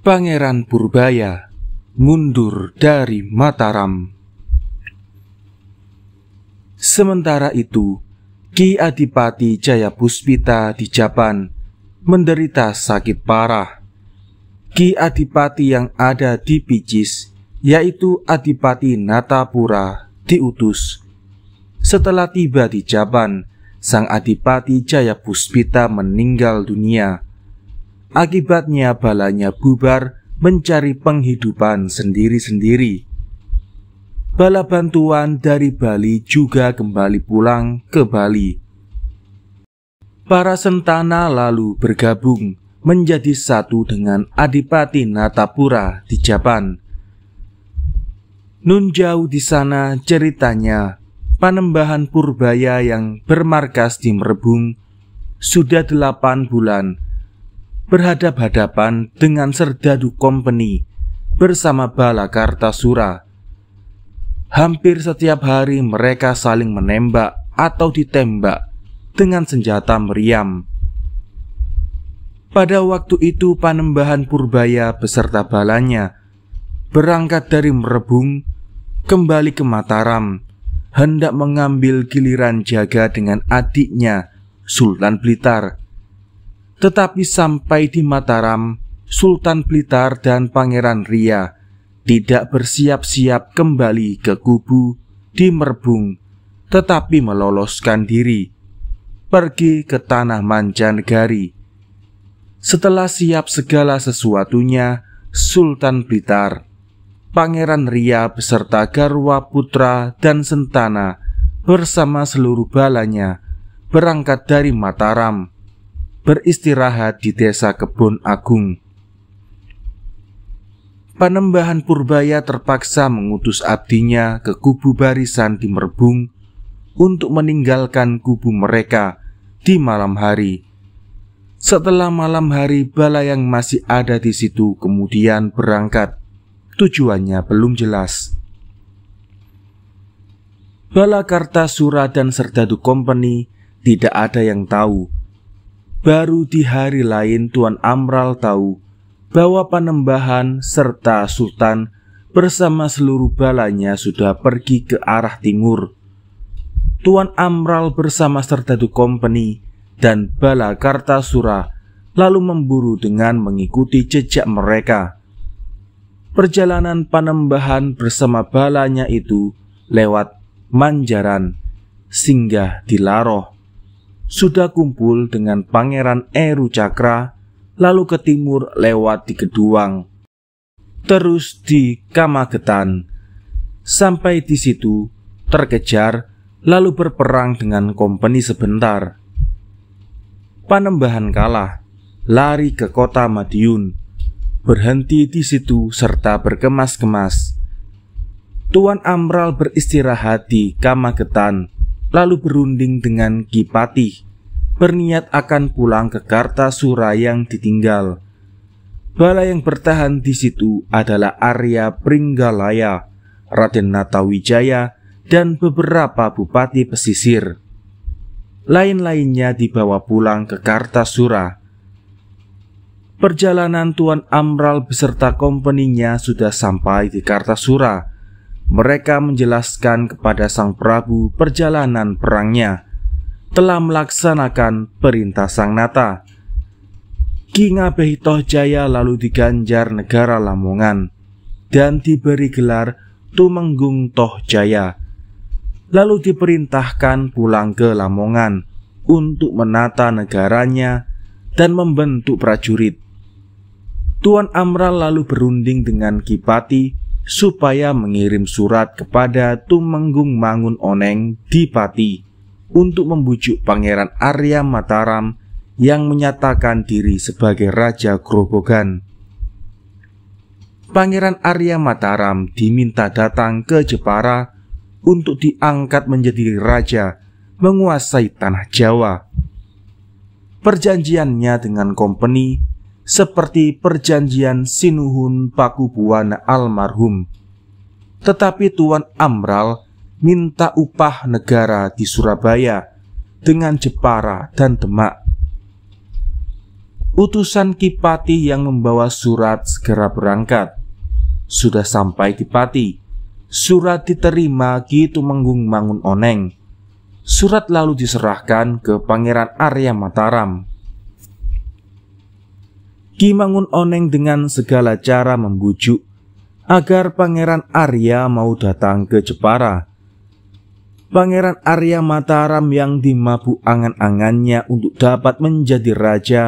Pangeran Purbaya mundur dari Mataram. Sementara itu, Ki Adipati Jayapuspita di Japan menderita sakit parah. Ki Adipati yang ada di Picis, yaitu Adipati Natapura, diutus. Setelah tiba di Japan, sang Adipati Jayapuspita meninggal dunia Akibatnya balanya bubar mencari penghidupan sendiri-sendiri. Bala bantuan dari Bali juga kembali pulang ke Bali. Para sentana lalu bergabung menjadi satu dengan Adipati Natapura di Japan. Nun jauh di sana ceritanya Panembahan Purbaya yang bermarkas di Merebung sudah delapan bulan berhadap-hadapan dengan Serdadu Company bersama Balakarta Sura. Hampir setiap hari mereka saling menembak atau ditembak dengan senjata meriam. Pada waktu itu Panembahan Purbaya beserta balanya berangkat dari Merebung kembali ke Mataram hendak mengambil giliran jaga dengan adiknya Sultan Blitar tetapi sampai di Mataram, Sultan Blitar dan Pangeran Ria tidak bersiap-siap kembali ke kubu di Merbung, tetapi meloloskan diri pergi ke tanah Mancanegari. Setelah siap segala sesuatunya, Sultan Blitar, Pangeran Ria beserta Garwa Putra dan Sentana bersama seluruh balanya berangkat dari Mataram beristirahat di desa kebun Agung. Panembahan Purbaya terpaksa mengutus abdinya ke kubu barisan di Merbung untuk meninggalkan kubu mereka di malam hari. Setelah malam hari, bala yang masih ada di situ kemudian berangkat. Tujuannya belum jelas. Balakarta Sura dan Serdadu Company tidak ada yang tahu baru di hari lain Tuan Amral tahu bahwa Panembahan serta Sultan bersama seluruh balanya sudah pergi ke arah timur. Tuan Amral bersama Serdadu Company dan Bala Kartasura lalu memburu dengan mengikuti jejak mereka. Perjalanan Panembahan bersama balanya itu lewat Manjaran, singgah di Laroh sudah kumpul dengan Pangeran Eru Cakra, lalu ke timur lewat di Keduang, terus di Kamagetan. Sampai di situ, terkejar, lalu berperang dengan kompeni sebentar. Panembahan kalah, lari ke kota Madiun, berhenti di situ serta berkemas-kemas. Tuan Amral beristirahat di Kamagetan lalu berunding dengan Kipati, berniat akan pulang ke Kartasura yang ditinggal. Bala yang bertahan di situ adalah Arya Pringgalaya, Raden Natawijaya, dan beberapa bupati pesisir. Lain-lainnya dibawa pulang ke Kartasura. Perjalanan Tuan Amral beserta kompeninya sudah sampai di Kartasura mereka menjelaskan kepada sang Prabu perjalanan perangnya, telah melaksanakan perintah sang Nata. Kinga Behitoh Tohjaya lalu diganjar negara Lamongan dan diberi gelar Tumenggung Tohjaya. Lalu diperintahkan pulang ke Lamongan untuk menata negaranya dan membentuk prajurit. Tuan Amral lalu berunding dengan Kipati supaya mengirim surat kepada Tumenggung Mangun Oneng di Pati untuk membujuk Pangeran Arya Mataram yang menyatakan diri sebagai Raja Grobogan. Pangeran Arya Mataram diminta datang ke Jepara untuk diangkat menjadi raja menguasai tanah Jawa. Perjanjiannya dengan kompeni seperti perjanjian Sinuhun Pakubuwana almarhum. Tetapi Tuan Amral minta upah negara di Surabaya dengan Jepara dan Demak. Utusan Kipati yang membawa surat segera berangkat. Sudah sampai di Pati, surat diterima Ki Tumenggung Mangun Oneng. Surat lalu diserahkan ke Pangeran Arya Mataram. Kimangun Oneng dengan segala cara membujuk agar Pangeran Arya mau datang ke Jepara. Pangeran Arya Mataram yang dimabuk angan-angannya untuk dapat menjadi raja,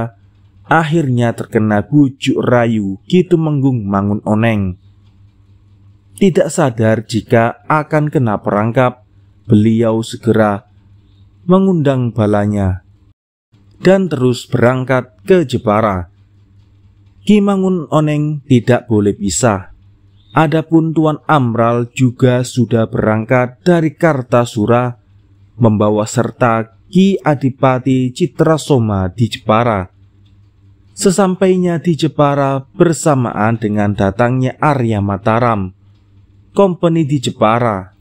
akhirnya terkena bujuk rayu gitu Menggung Mangun Oneng. Tidak sadar jika akan kena perangkap, beliau segera mengundang balanya dan terus berangkat ke Jepara. Kimangun Oneng tidak boleh pisah. Adapun Tuan Amral juga sudah berangkat dari Kartasura membawa serta Ki Adipati Citrasoma di Jepara. Sesampainya di Jepara bersamaan dengan datangnya Arya Mataram, kompeni di Jepara.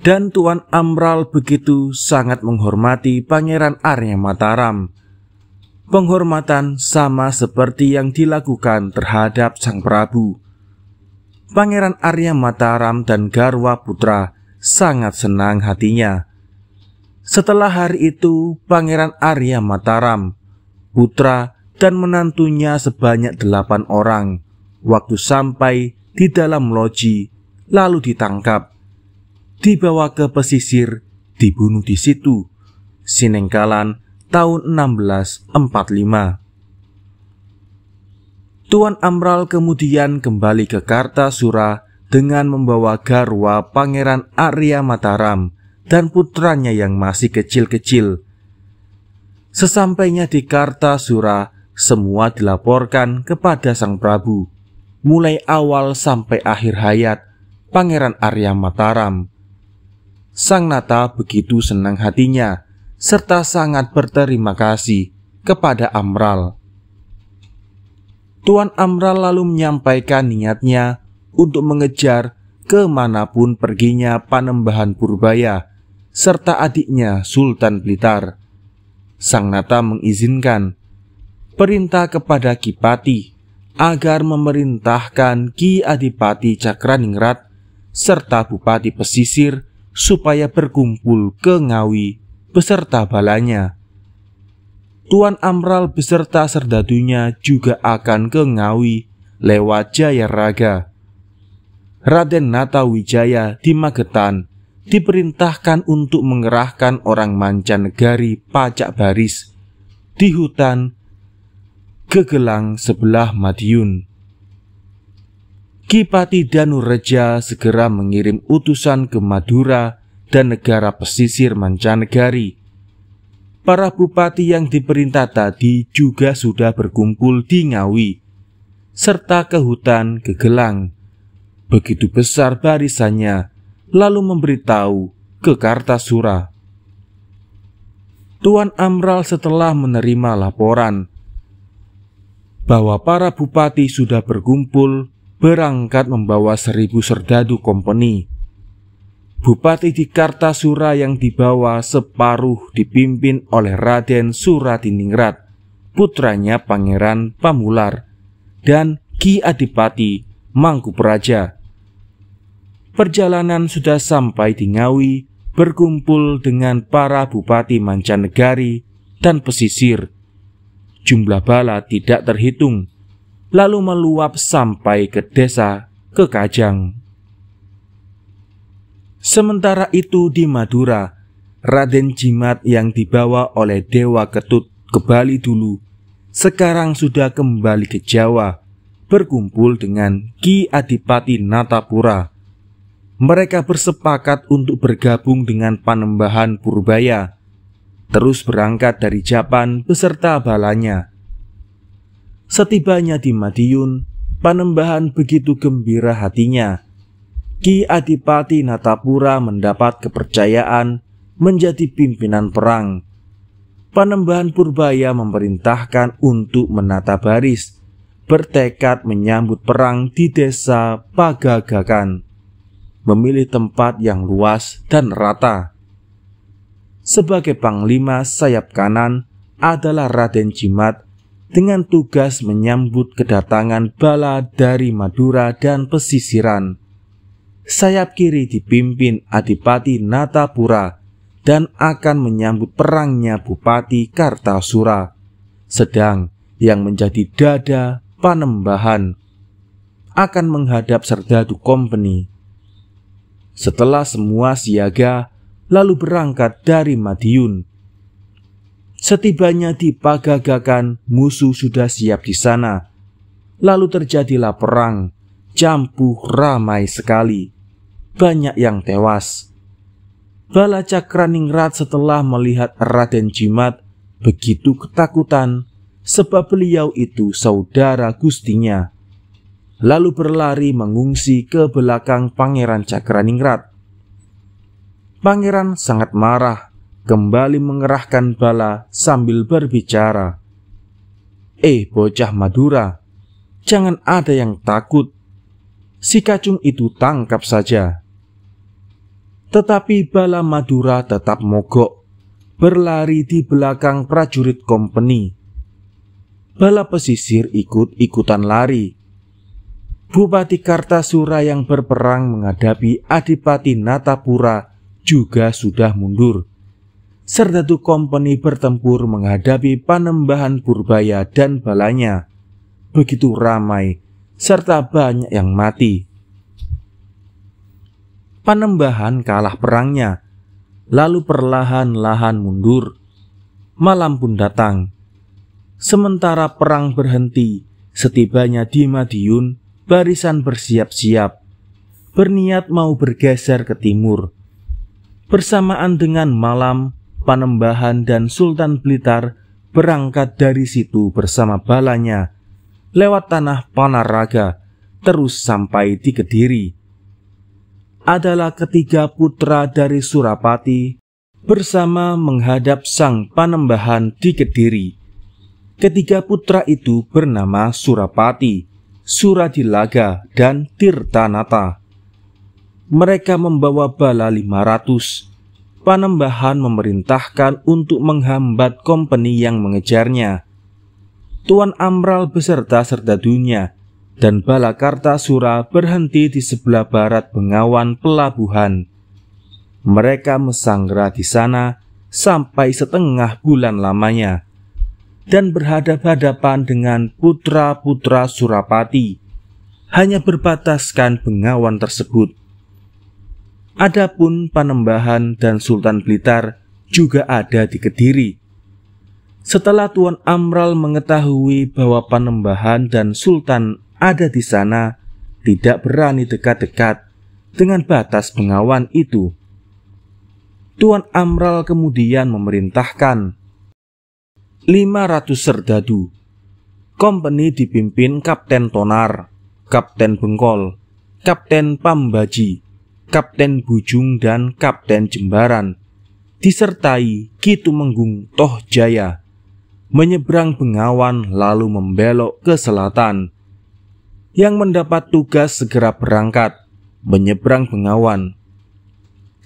Dan Tuan Amral begitu sangat menghormati Pangeran Arya Mataram penghormatan sama seperti yang dilakukan terhadap Sang Prabu. Pangeran Arya Mataram dan Garwa Putra sangat senang hatinya. Setelah hari itu, Pangeran Arya Mataram, putra dan menantunya sebanyak delapan orang, waktu sampai di dalam loji, lalu ditangkap. Dibawa ke pesisir, dibunuh di situ. Sinengkalan tahun 1645. Tuan Amral kemudian kembali ke Kartasura dengan membawa garwa Pangeran Arya Mataram dan putranya yang masih kecil-kecil. Sesampainya di Kartasura, semua dilaporkan kepada Sang Prabu, mulai awal sampai akhir hayat Pangeran Arya Mataram. Sang Nata begitu senang hatinya serta sangat berterima kasih kepada Amral. Tuan Amral lalu menyampaikan niatnya untuk mengejar kemanapun perginya Panembahan Purbaya serta adiknya Sultan Blitar. Sang Nata mengizinkan perintah kepada Kipati agar memerintahkan Ki Adipati Cakraningrat serta Bupati Pesisir supaya berkumpul ke Ngawi beserta balanya. Tuan Amral beserta serdadunya juga akan ke Ngawi lewat Jaya Raga. Raden Nata Wijaya di Magetan diperintahkan untuk mengerahkan orang mancanegari pajak baris di hutan Gegelang sebelah Madiun. Kipati Danureja segera mengirim utusan ke Madura dan negara pesisir mancanegari. Para bupati yang diperintah tadi juga sudah berkumpul di Ngawi, serta ke hutan kegelang. Begitu besar barisannya, lalu memberitahu ke Kartasura. Tuan Amral setelah menerima laporan bahwa para bupati sudah berkumpul berangkat membawa seribu serdadu kompeni Bupati di Kartasura yang dibawa separuh dipimpin oleh Raden Suratiningrat, putranya Pangeran Pamular, dan Ki Adipati Mangku Praja. Perjalanan sudah sampai di Ngawi, berkumpul dengan para bupati mancanegari dan pesisir. Jumlah bala tidak terhitung, lalu meluap sampai ke desa Kekajang. Sementara itu di Madura, Raden Jimat yang dibawa oleh Dewa Ketut ke Bali dulu, sekarang sudah kembali ke Jawa, berkumpul dengan Ki Adipati Natapura. Mereka bersepakat untuk bergabung dengan Panembahan Purbaya, terus berangkat dari Japan beserta balanya. Setibanya di Madiun, Panembahan begitu gembira hatinya Ki Adipati Natapura mendapat kepercayaan menjadi pimpinan perang. Panembahan Purbaya memerintahkan untuk menata baris, bertekad menyambut perang di desa Pagagakan, memilih tempat yang luas dan rata. Sebagai panglima sayap kanan adalah Raden Jimat dengan tugas menyambut kedatangan bala dari Madura dan pesisiran sayap kiri dipimpin Adipati Natapura dan akan menyambut perangnya Bupati Kartasura. Sedang yang menjadi dada panembahan akan menghadap Serdadu Company. Setelah semua siaga, lalu berangkat dari Madiun. Setibanya di Pagagakan, musuh sudah siap di sana. Lalu terjadilah perang, campuh ramai sekali banyak yang tewas. Bala Cakraningrat setelah melihat Raden Jimat begitu ketakutan sebab beliau itu saudara gustinya. Lalu berlari mengungsi ke belakang Pangeran Cakraningrat. Pangeran sangat marah, kembali mengerahkan bala sambil berbicara. Eh bocah Madura, jangan ada yang takut. Si kacung itu tangkap saja tetapi bala Madura tetap mogok, berlari di belakang prajurit kompeni. Bala pesisir ikut-ikutan lari. Bupati Kartasura yang berperang menghadapi Adipati Natapura juga sudah mundur. Serdadu Kompeni bertempur menghadapi Panembahan Purbaya dan balanya. Begitu ramai, serta banyak yang mati. Panembahan kalah perangnya, lalu perlahan-lahan mundur. Malam pun datang. Sementara perang berhenti, setibanya di Madiun, barisan bersiap-siap, berniat mau bergeser ke timur. Bersamaan dengan malam, Panembahan dan Sultan Blitar berangkat dari situ bersama balanya, lewat tanah Panaraga, terus sampai di Kediri adalah ketiga putra dari Surapati bersama menghadap sang panembahan di Kediri. Ketiga putra itu bernama Surapati, Suradilaga, dan Tirtanata. Mereka membawa bala 500. Panembahan memerintahkan untuk menghambat kompeni yang mengejarnya. Tuan Amral beserta serdadunya dan Balakarta Sura berhenti di sebelah barat Bengawan Pelabuhan. Mereka mesanggra di sana sampai setengah bulan lamanya dan berhadapan-hadapan dengan putra-putra Surapati. Hanya berbataskan Bengawan tersebut. Adapun Panembahan dan Sultan Blitar juga ada di Kediri. Setelah Tuan Amral mengetahui bahwa Panembahan dan Sultan ada di sana tidak berani dekat-dekat dengan batas pengawan itu. Tuan Amral kemudian memerintahkan 500 serdadu. Kompeni dipimpin Kapten Tonar, Kapten Bengkol, Kapten Pambaji, Kapten Bujung dan Kapten Jembaran disertai Kitu Menggung Toh Jaya menyeberang Bengawan lalu membelok ke selatan yang mendapat tugas segera berangkat menyeberang Bengawan.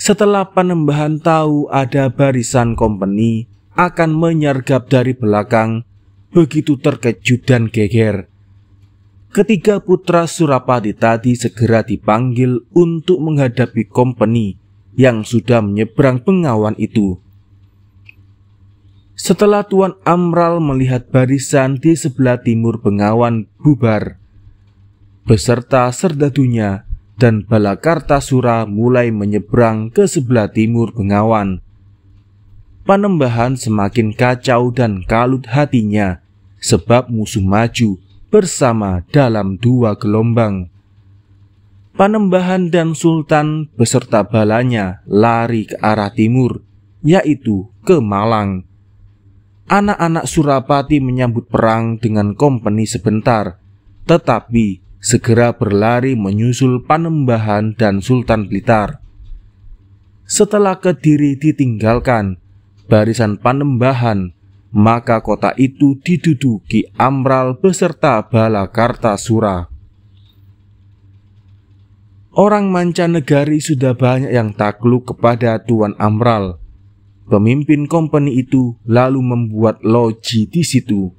Setelah Panembahan tahu ada barisan kompeni akan menyergap dari belakang, begitu terkejut dan geger. Ketiga putra Surapati tadi segera dipanggil untuk menghadapi kompeni yang sudah menyeberang Bengawan itu. Setelah Tuan Amral melihat barisan di sebelah timur Bengawan bubar, beserta serdadunya dan Balakartasura mulai menyeberang ke sebelah timur Bengawan. Panembahan semakin kacau dan kalut hatinya sebab musuh maju bersama dalam dua gelombang. Panembahan dan Sultan beserta balanya lari ke arah timur, yaitu ke Malang. Anak-anak Surapati menyambut perang dengan kompeni sebentar, tetapi segera berlari menyusul Panembahan dan Sultan Blitar. Setelah Kediri ditinggalkan, barisan Panembahan, maka kota itu diduduki Amral beserta Balakarta Sura. Orang mancanegari sudah banyak yang takluk kepada Tuan Amral. Pemimpin kompeni itu lalu membuat loji di situ.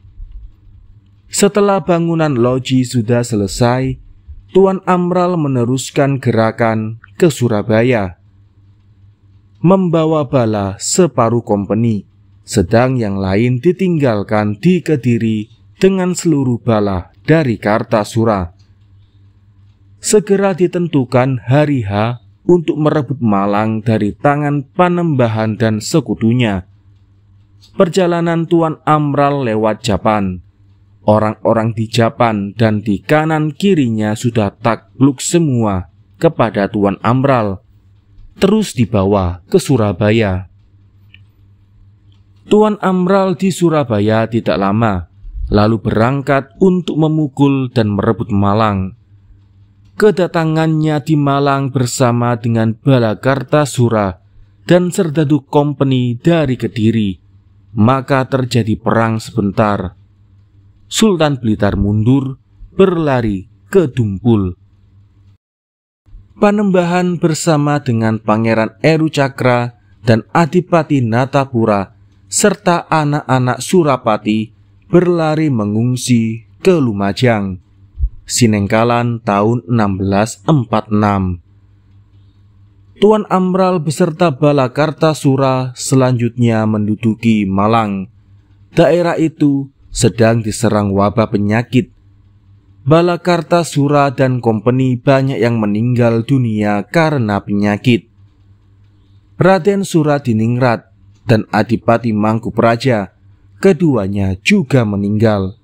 Setelah bangunan loji sudah selesai, Tuan Amral meneruskan gerakan ke Surabaya. Membawa bala separuh kompeni, sedang yang lain ditinggalkan di Kediri dengan seluruh bala dari Kartasura. Segera ditentukan hari H untuk merebut Malang dari tangan Panembahan dan sekutunya. Perjalanan Tuan Amral lewat Japan Orang-orang di Japan dan di kanan kirinya sudah takluk semua kepada Tuan Amral, terus dibawa ke Surabaya. Tuan Amral di Surabaya tidak lama, lalu berangkat untuk memukul dan merebut Malang. Kedatangannya di Malang bersama dengan Balakarta Sura dan Serdadu Company dari Kediri, maka terjadi perang sebentar Sultan Blitar mundur, berlari ke Dumpul. Panembahan bersama dengan Pangeran Eru Cakra dan Adipati Natapura serta anak-anak Surapati berlari mengungsi ke Lumajang. Sinengkalan tahun 1646. Tuan Amral beserta Balakarta Sura selanjutnya menduduki Malang. Daerah itu sedang diserang wabah penyakit. Balakarta Sura dan kompeni banyak yang meninggal dunia karena penyakit. Raden Sura diningrat dan Adipati Mangku Praja, keduanya juga meninggal.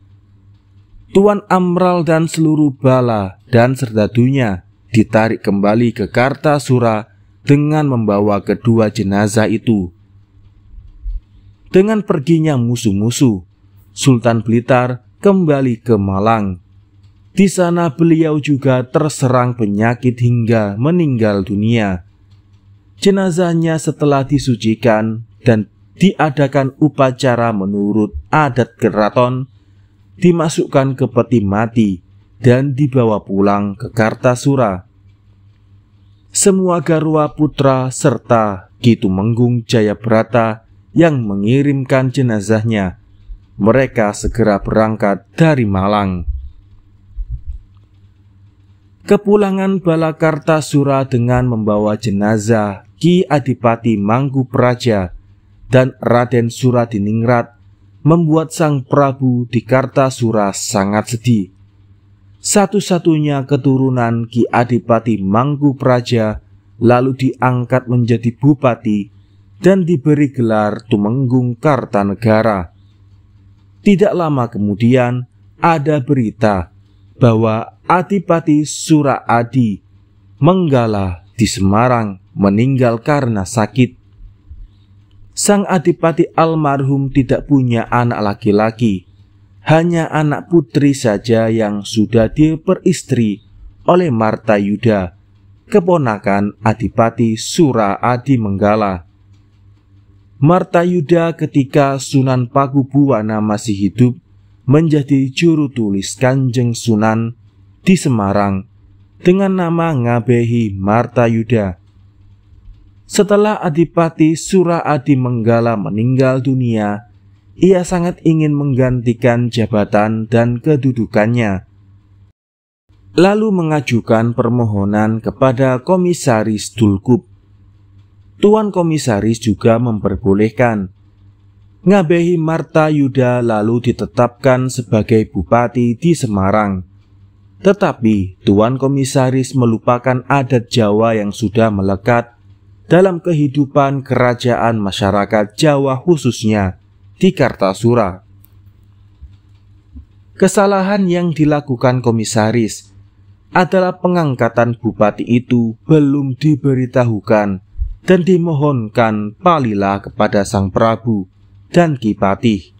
Tuan Amral dan seluruh bala dan serdadunya ditarik kembali ke Kartasura dengan membawa kedua jenazah itu. Dengan perginya musuh-musuh, Sultan Blitar kembali ke Malang. Di sana beliau juga terserang penyakit hingga meninggal dunia. Jenazahnya setelah disucikan dan diadakan upacara menurut adat keraton, dimasukkan ke peti mati dan dibawa pulang ke Kartasura. Semua Garwa Putra serta Ki Tumenggung Jayabrata yang mengirimkan jenazahnya mereka segera berangkat dari Malang. Kepulangan Balakarta Sura dengan membawa jenazah Ki Adipati Mangku Praja dan Raden Ningrat membuat sang Prabu di Kartasura sangat sedih. Satu-satunya keturunan Ki Adipati Mangku Praja lalu diangkat menjadi bupati dan diberi gelar Tumenggung Kartanegara. Tidak lama kemudian ada berita bahwa Adipati Suraadi Menggala di Semarang meninggal karena sakit. Sang Adipati almarhum tidak punya anak laki-laki, hanya anak putri saja yang sudah diperistri oleh Marta Yuda, keponakan Adipati Suraadi Menggala. Marta Yuda ketika Sunan Pakubuwana masih hidup menjadi juru tulis Kanjeng Sunan di Semarang dengan nama Ngabehi Marta Yuda. Setelah Adipati Sura Adi Menggala meninggal dunia, ia sangat ingin menggantikan jabatan dan kedudukannya. Lalu mengajukan permohonan kepada Komisaris Dulkup Tuan Komisaris juga memperbolehkan. Ngabehi Marta Yuda lalu ditetapkan sebagai bupati di Semarang. Tetapi Tuan Komisaris melupakan adat Jawa yang sudah melekat dalam kehidupan kerajaan masyarakat Jawa khususnya di Kartasura. Kesalahan yang dilakukan komisaris adalah pengangkatan bupati itu belum diberitahukan dan dimohonkan Palila kepada Sang Prabu dan kipati.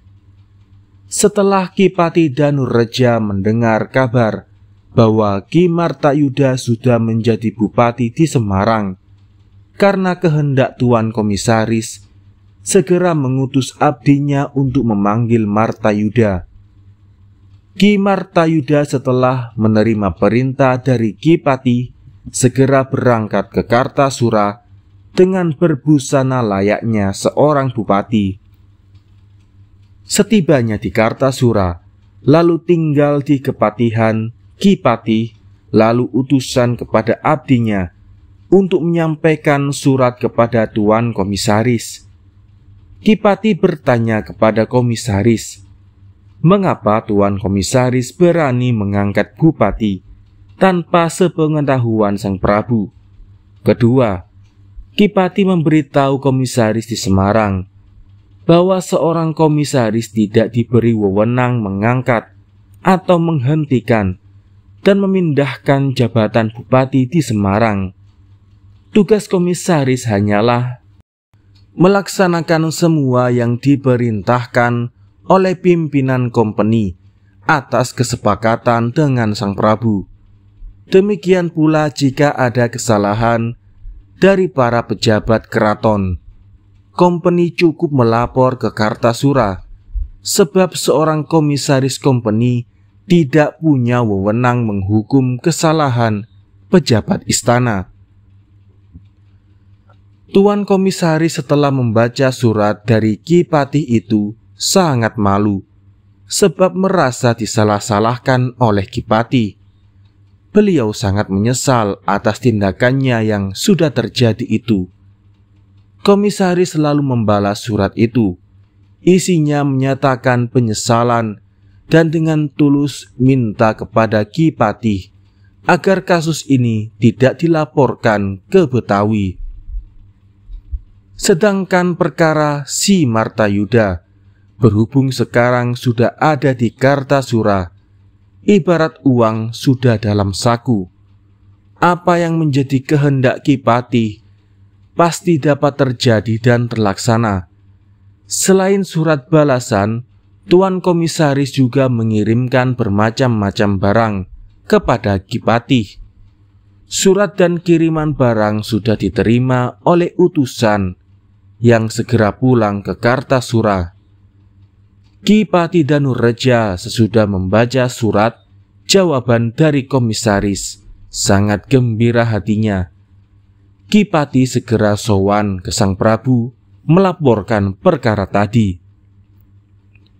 Setelah Kipati Danur Reja mendengar kabar bahwa Ki Martayuda sudah menjadi bupati di Semarang, karena kehendak Tuan Komisaris, segera mengutus abdinya untuk memanggil Marta Yuda. Ki Martayuda setelah menerima perintah dari Kipati, segera berangkat ke Kartasura dengan berbusana layaknya seorang bupati. Setibanya di Kartasura, lalu tinggal di Kepatihan, Kipati, lalu utusan kepada abdinya untuk menyampaikan surat kepada Tuan Komisaris. Kipati bertanya kepada Komisaris, mengapa Tuan Komisaris berani mengangkat Bupati tanpa sepengetahuan Sang Prabu? Kedua, Kipati memberitahu komisaris di Semarang bahwa seorang komisaris tidak diberi wewenang mengangkat atau menghentikan dan memindahkan jabatan bupati di Semarang. Tugas komisaris hanyalah melaksanakan semua yang diperintahkan oleh pimpinan kompeni atas kesepakatan dengan Sang Prabu. Demikian pula jika ada kesalahan dari para pejabat keraton. Kompeni cukup melapor ke Kartasura sebab seorang komisaris kompeni tidak punya wewenang menghukum kesalahan pejabat istana. Tuan komisaris setelah membaca surat dari Ki itu sangat malu sebab merasa disalah-salahkan oleh Ki beliau sangat menyesal atas tindakannya yang sudah terjadi itu. Komisaris selalu membalas surat itu. Isinya menyatakan penyesalan dan dengan tulus minta kepada Ki Patih agar kasus ini tidak dilaporkan ke Betawi. Sedangkan perkara si Marta Yuda berhubung sekarang sudah ada di Kartasura, ibarat uang sudah dalam saku. Apa yang menjadi kehendak Kipati pasti dapat terjadi dan terlaksana. Selain surat balasan, Tuan Komisaris juga mengirimkan bermacam-macam barang kepada Kipati. Surat dan kiriman barang sudah diterima oleh utusan yang segera pulang ke Kartasura Kipati Danu raja sesudah membaca surat jawaban dari komisaris. Sangat gembira hatinya. Kipati segera sowan ke Sang Prabu melaporkan perkara tadi.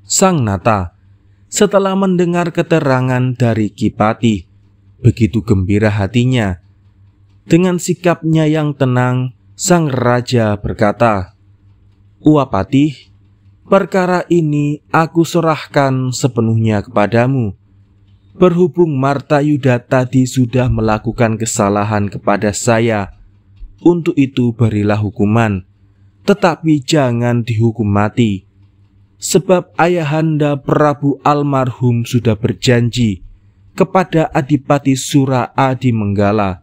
Sang Nata setelah mendengar keterangan dari Kipati, begitu gembira hatinya. Dengan sikapnya yang tenang, Sang Raja berkata, Uapatih, Perkara ini aku serahkan sepenuhnya kepadamu. Berhubung Marta Yuda tadi sudah melakukan kesalahan kepada saya, untuk itu berilah hukuman, tetapi jangan dihukum mati. Sebab ayahanda Prabu almarhum sudah berjanji kepada Adipati Sura Adi Menggala,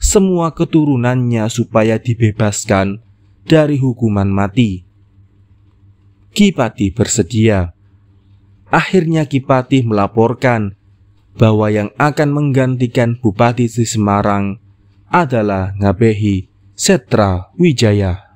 semua keturunannya supaya dibebaskan dari hukuman mati. Kipati bersedia. Akhirnya Kipati melaporkan bahwa yang akan menggantikan Bupati di Semarang adalah Ngabehi Setra Wijaya.